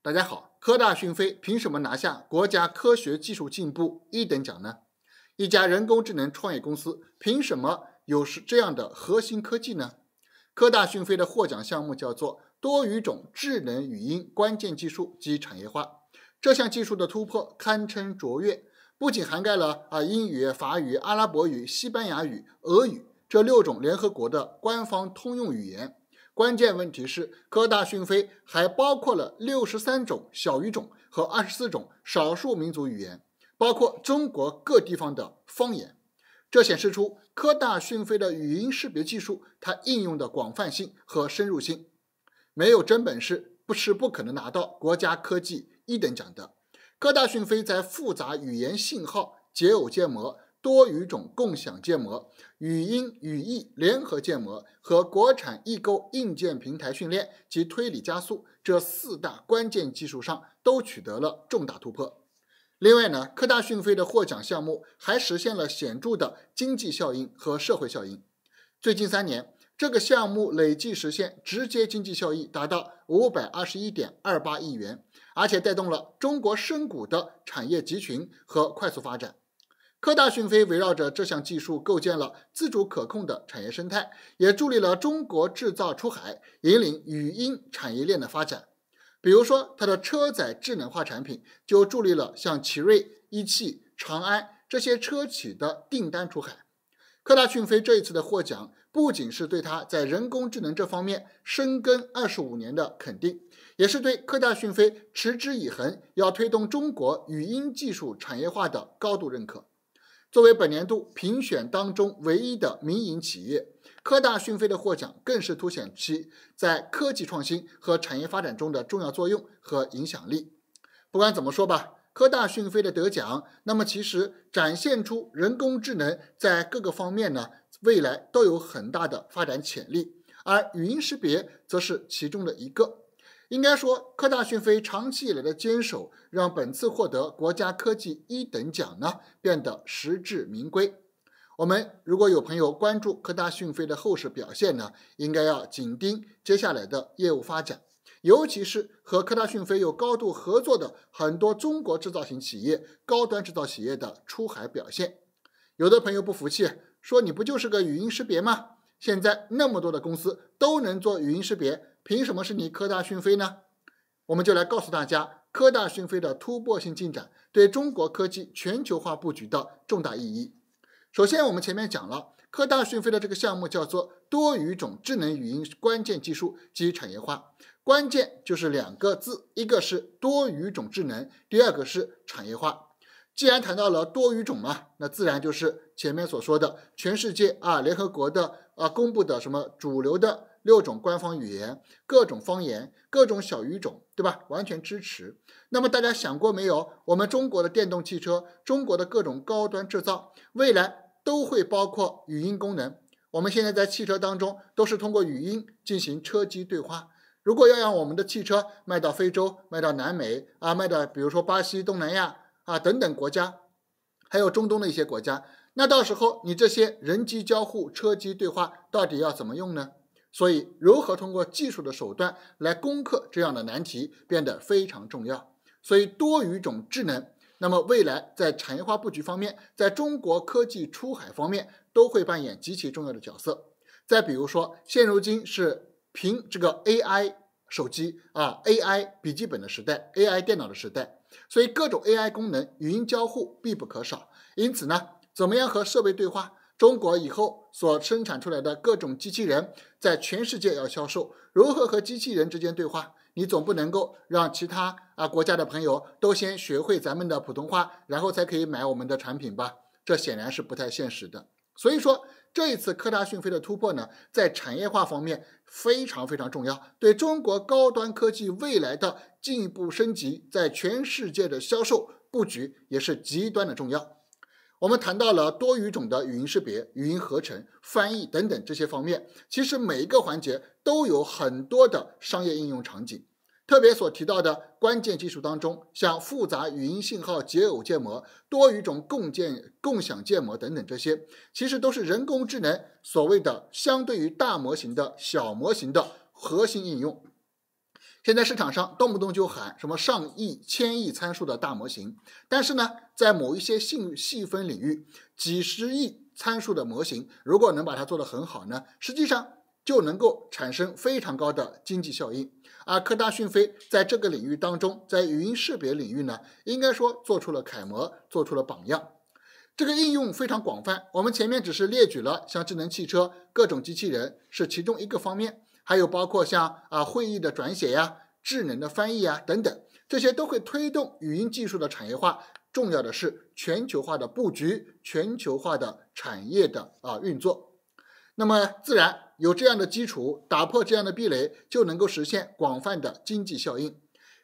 大家好，科大讯飞凭什么拿下国家科学技术进步一等奖呢？一家人工智能创业公司凭什么有是这样的核心科技呢？科大讯飞的获奖项目叫做多语种智能语音关键技术及产业化，这项技术的突破堪称卓越，不仅涵盖了啊英语、法语、阿拉伯语、西班牙语、俄语这六种联合国的官方通用语言。关键问题是，科大讯飞还包括了六十三种小语种和二十四种少数民族语言，包括中国各地方的方言。这显示出科大讯飞的语音识别技术，它应用的广泛性和深入性。没有真本事，不是不可能拿到国家科技一等奖的。科大讯飞在复杂语言信号解耦建模。多语种共享建模、语音语义联合建模和国产易购硬件平台训练及推理加速这四大关键技术上都取得了重大突破。另外呢，科大讯飞的获奖项目还实现了显著的经济效应和社会效应。最近三年，这个项目累计实现直接经济效益达到五百二十一点二八亿元，而且带动了中国深股的产业集群和快速发展。科大讯飞围绕着这项技术构建了自主可控的产业生态，也助力了中国制造出海，引领语音产业链的发展。比如说，它的车载智能化产品就助力了像奇瑞、一汽、长安这些车企的订单出海。科大讯飞这一次的获奖，不仅是对它在人工智能这方面深耕二十五年的肯定，也是对科大讯飞持之以恒要推动中国语音技术产业化的高度认可。作为本年度评选当中唯一的民营企业，科大讯飞的获奖更是凸显其在科技创新和产业发展中的重要作用和影响力。不管怎么说吧，科大讯飞的得奖，那么其实展现出人工智能在各个方面呢未来都有很大的发展潜力，而语音识别则是其中的一个。应该说，科大讯飞长期以来的坚守，让本次获得国家科技一等奖呢，变得实至名归。我们如果有朋友关注科大讯飞的后市表现呢，应该要紧盯接下来的业务发展，尤其是和科大讯飞有高度合作的很多中国制造型企业、高端制造企业的出海表现。有的朋友不服气，说你不就是个语音识别吗？现在那么多的公司都能做语音识别。凭什么是你科大讯飞呢？我们就来告诉大家科大讯飞的突破性进展对中国科技全球化布局的重大意义。首先，我们前面讲了科大讯飞的这个项目叫做多语种智能语音关键技术及产业化，关键就是两个字，一个是多语种智能，第二个是产业化。既然谈到了多语种嘛，那自然就是前面所说的全世界啊，联合国的啊公布的什么主流的。六种官方语言，各种方言，各种小语种，对吧？完全支持。那么大家想过没有？我们中国的电动汽车，中国的各种高端制造，未来都会包括语音功能。我们现在在汽车当中都是通过语音进行车机对话。如果要让我们的汽车卖到非洲、卖到南美啊，卖到比如说巴西、东南亚啊等等国家，还有中东的一些国家，那到时候你这些人机交互、车机对话到底要怎么用呢？所以，如何通过技术的手段来攻克这样的难题，变得非常重要。所以，多语种智能，那么未来在产业化布局方面，在中国科技出海方面，都会扮演极其重要的角色。再比如说，现如今是凭这个 AI 手机啊、AI 笔记本的时代、AI 电脑的时代，所以各种 AI 功能、语音交互必不可少。因此呢，怎么样和设备对话？中国以后所生产出来的各种机器人，在全世界要销售，如何和机器人之间对话？你总不能够让其他啊国家的朋友都先学会咱们的普通话，然后才可以买我们的产品吧？这显然是不太现实的。所以说，这一次科大讯飞的突破呢，在产业化方面非常非常重要，对中国高端科技未来的进一步升级，在全世界的销售布局也是极端的重要。我们谈到了多语种的语音识别、语音合成、翻译等等这些方面，其实每一个环节都有很多的商业应用场景。特别所提到的关键技术当中，像复杂语音信号解耦建模、多语种共建共享建模等等这些，其实都是人工智能所谓的相对于大模型的小模型的核心应用。现在市场上动不动就喊什么上亿、千亿参数的大模型，但是呢？在某一些细细分领域，几十亿参数的模型，如果能把它做得很好呢，实际上就能够产生非常高的经济效应。而科大讯飞在这个领域当中，在语音识别领域呢，应该说做出了楷模，做出了榜样。这个应用非常广泛，我们前面只是列举了像智能汽车、各种机器人是其中一个方面，还有包括像啊会议的转写呀、智能的翻译啊等等，这些都会推动语音技术的产业化。重要的是全球化的布局，全球化的产业的啊运作，那么自然有这样的基础，打破这样的壁垒，就能够实现广泛的经济效应。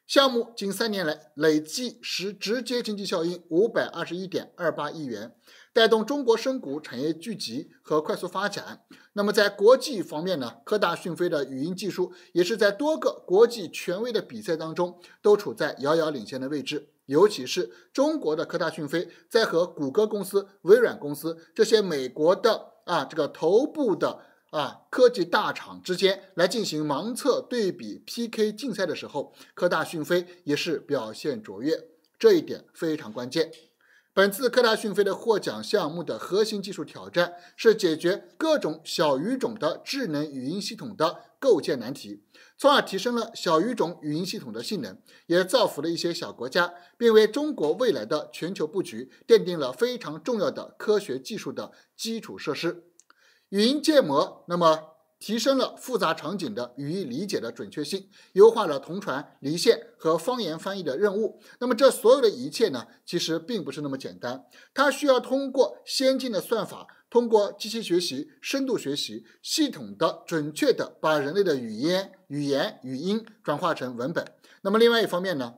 项目近三年来累计实直接经济效应五百二十一点二八亿元，带动中国深谷产业聚集和快速发展。那么在国际方面呢，科大讯飞的语音技术也是在多个国际权威的比赛当中都处在遥遥领先的位置。尤其是中国的科大讯飞，在和谷歌公司、微软公司这些美国的啊这个头部的啊科技大厂之间来进行盲测对比 PK 竞赛的时候，科大讯飞也是表现卓越，这一点非常关键。本次科大讯飞的获奖项目的核心技术挑战是解决各种小语种的智能语音系统的构建难题，从而提升了小语种语音系统的性能，也造福了一些小国家，并为中国未来的全球布局奠定了非常重要的科学技术的基础设施。语音建模，那么。提升了复杂场景的语义理解的准确性，优化了同传、离线和方言翻译的任务。那么，这所有的一切呢，其实并不是那么简单，它需要通过先进的算法，通过机器学习、深度学习，系统的、准确的把人类的语言、语言、语音转化成文本。那么，另外一方面呢？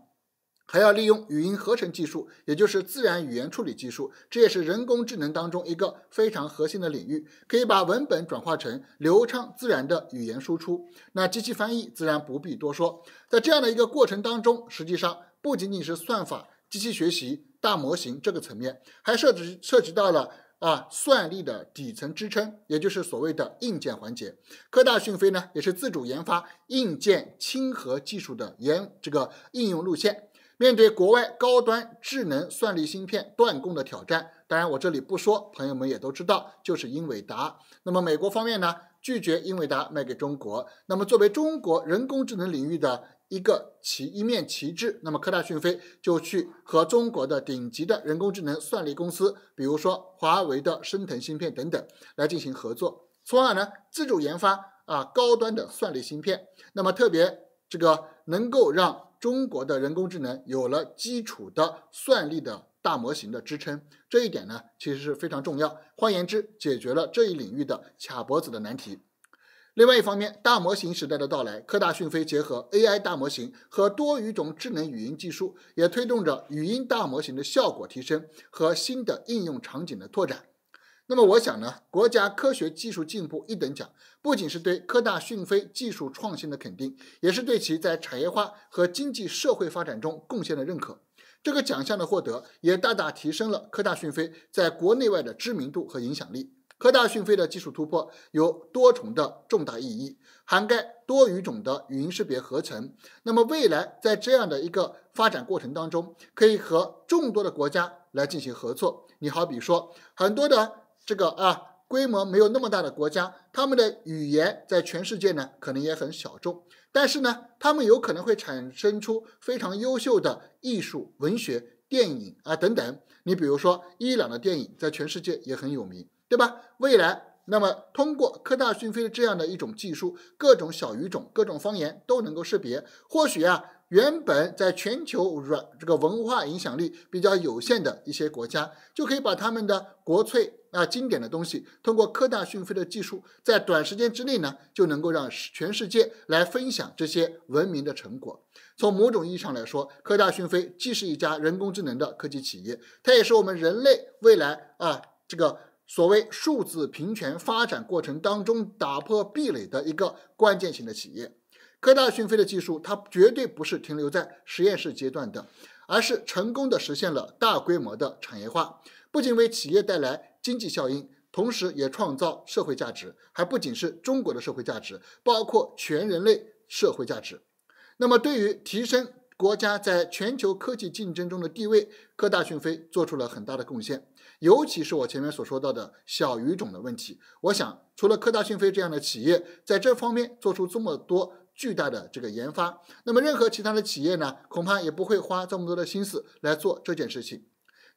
还要利用语音合成技术，也就是自然语言处理技术，这也是人工智能当中一个非常核心的领域，可以把文本转化成流畅自然的语言输出。那机器翻译自然不必多说，在这样的一个过程当中，实际上不仅仅是算法、机器学习、大模型这个层面，还涉及涉及到了啊算力的底层支撑，也就是所谓的硬件环节。科大讯飞呢，也是自主研发硬件亲核技术的研这个应用路线。面对国外高端智能算力芯片断供的挑战，当然我这里不说，朋友们也都知道，就是英伟达。那么美国方面呢，拒绝英伟达卖给中国。那么作为中国人工智能领域的一个旗一面旗帜，那么科大讯飞就去和中国的顶级的人工智能算力公司，比如说华为的升腾芯片等等，来进行合作，从而呢自主研发啊高端的算力芯片。那么特别这个能够让。中国的人工智能有了基础的算力的大模型的支撑，这一点呢，其实是非常重要。换言之，解决了这一领域的卡脖子的难题。另外一方面，大模型时代的到来，科大讯飞结合 AI 大模型和多语种智能语音技术，也推动着语音大模型的效果提升和新的应用场景的拓展。那么我想呢，国家科学技术进步一等奖不仅是对科大讯飞技术创新的肯定，也是对其在产业化和经济社会发展中贡献的认可。这个奖项的获得也大大提升了科大讯飞在国内外的知名度和影响力。科大讯飞的技术突破有多重的重大意义，涵盖多语种的语音识别合成。那么未来在这样的一个发展过程当中，可以和众多的国家来进行合作。你好，比说很多的。这个啊，规模没有那么大的国家，他们的语言在全世界呢，可能也很小众，但是呢，他们有可能会产生出非常优秀的艺术、文学、电影啊等等。你比如说，伊朗的电影在全世界也很有名，对吧？未来，那么通过科大讯飞这样的一种技术，各种小语种、各种方言都能够识别，或许啊。原本在全球软这个文化影响力比较有限的一些国家，就可以把他们的国粹啊经典的东西，通过科大讯飞的技术，在短时间之内呢，就能够让全世界来分享这些文明的成果。从某种意义上来说，科大讯飞既是一家人工智能的科技企业，它也是我们人类未来啊这个所谓数字平权发展过程当中打破壁垒的一个关键型的企业。科大讯飞的技术，它绝对不是停留在实验室阶段的，而是成功的实现了大规模的产业化，不仅为企业带来经济效应，同时也创造社会价值，还不仅是中国的社会价值，包括全人类社会价值。那么，对于提升国家在全球科技竞争中的地位，科大讯飞做出了很大的贡献，尤其是我前面所说到的小语种的问题，我想除了科大讯飞这样的企业，在这方面做出这么多。巨大的这个研发，那么任何其他的企业呢，恐怕也不会花这么多的心思来做这件事情。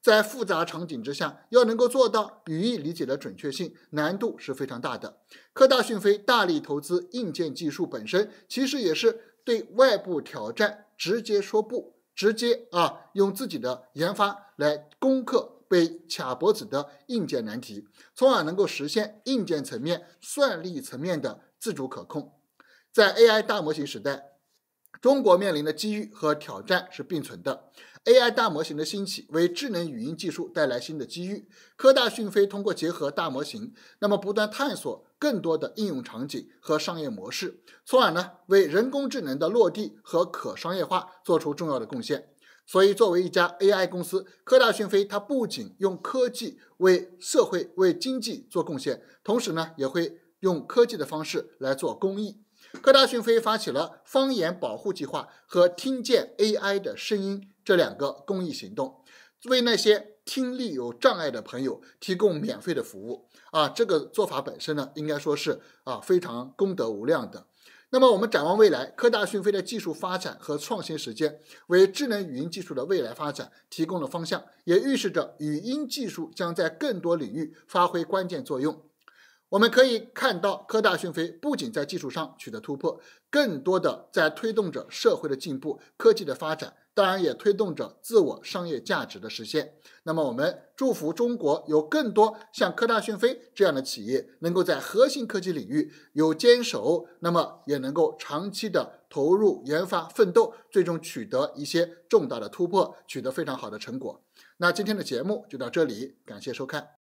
在复杂场景之下，要能够做到语义理解的准确性，难度是非常大的。科大讯飞大力投资硬件技术本身，其实也是对外部挑战直接说不，直接啊用自己的研发来攻克被卡脖子的硬件难题，从而能够实现硬件层面、算力层面的自主可控。在 AI 大模型时代，中国面临的机遇和挑战是并存的。AI 大模型的兴起为智能语音技术带来新的机遇。科大讯飞通过结合大模型，那么不断探索更多的应用场景和商业模式，从而呢为人工智能的落地和可商业化做出重要的贡献。所以，作为一家 AI 公司，科大讯飞它不仅用科技为社会、为经济做贡献，同时呢也会用科技的方式来做公益。科大讯飞发起了方言保护计划和听见 AI 的声音这两个公益行动，为那些听力有障碍的朋友提供免费的服务。啊，这个做法本身呢，应该说是啊非常功德无量的。那么，我们展望未来，科大讯飞的技术发展和创新实践，为智能语音技术的未来发展提供了方向，也预示着语音技术将在更多领域发挥关键作用。我们可以看到，科大讯飞不仅在技术上取得突破，更多的在推动着社会的进步、科技的发展，当然也推动着自我商业价值的实现。那么，我们祝福中国有更多像科大讯飞这样的企业，能够在核心科技领域有坚守，那么也能够长期的投入研发奋斗，最终取得一些重大的突破，取得非常好的成果。那今天的节目就到这里，感谢收看。